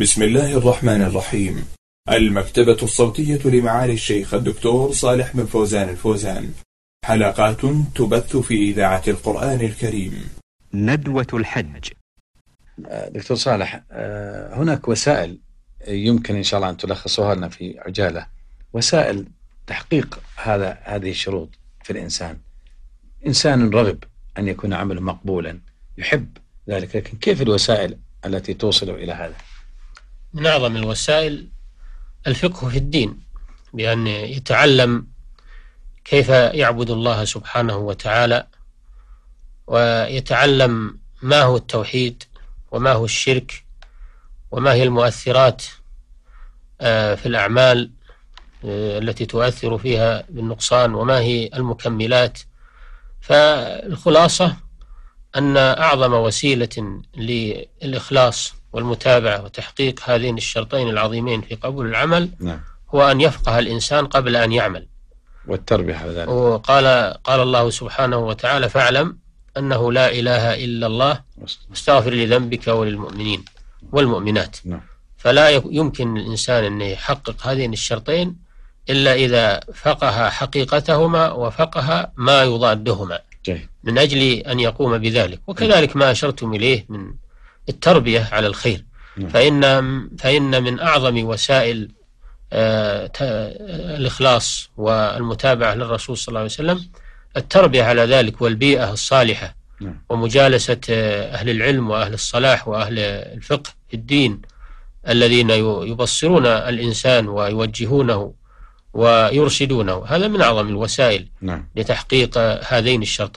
بسم الله الرحمن الرحيم المكتبة الصوتية لمعالي الشيخ الدكتور صالح بن فوزان الفوزان حلقات تبث في إذاعة القرآن الكريم ندوة الحج دكتور صالح آه، هناك وسائل يمكن إن شاء الله أن تلخصها لنا في عجالة وسائل تحقيق هذا هذه الشروط في الإنسان إنسان رغب أن يكون عمله مقبولا يحب ذلك لكن كيف الوسائل التي توصله إلى هذا من أعظم الوسائل الفقه في الدين بأن يتعلم كيف يعبد الله سبحانه وتعالى ويتعلم ما هو التوحيد وما هو الشرك وما هي المؤثرات آه، في الأعمال آه، التي تؤثر فيها بالنقصان وما هي المكملات فالخلاصة أن أعظم وسيلة للإخلاص والمتابعة وتحقيق هذين الشرطين العظيمين في قبول العمل نعم. هو أن يفقه الإنسان قبل أن يعمل والتربية على ذلك وقال قال الله سبحانه وتعالى فاعلم أنه لا إله إلا الله واستغفر لذنبك وللمؤمنين والمؤمنات نعم. فلا يمكن الإنسان أن يحقق هذين الشرطين إلا إذا فقه حقيقتهما وفقه ما يضادهما جاي. من أجل أن يقوم بذلك وكذلك ما أشرتم إليه من التربية على الخير نعم. فإن فإن من أعظم وسائل آه، الإخلاص والمتابعة للرسول صلى الله عليه وسلم التربية على ذلك والبيئة الصالحة نعم. ومجالسة آه، أهل العلم وأهل الصلاح وأهل الفقه في الدين الذين يبصرون الإنسان ويوجهونه ويرشدونه هذا من أعظم الوسائل نعم. لتحقيق هذين الشرطين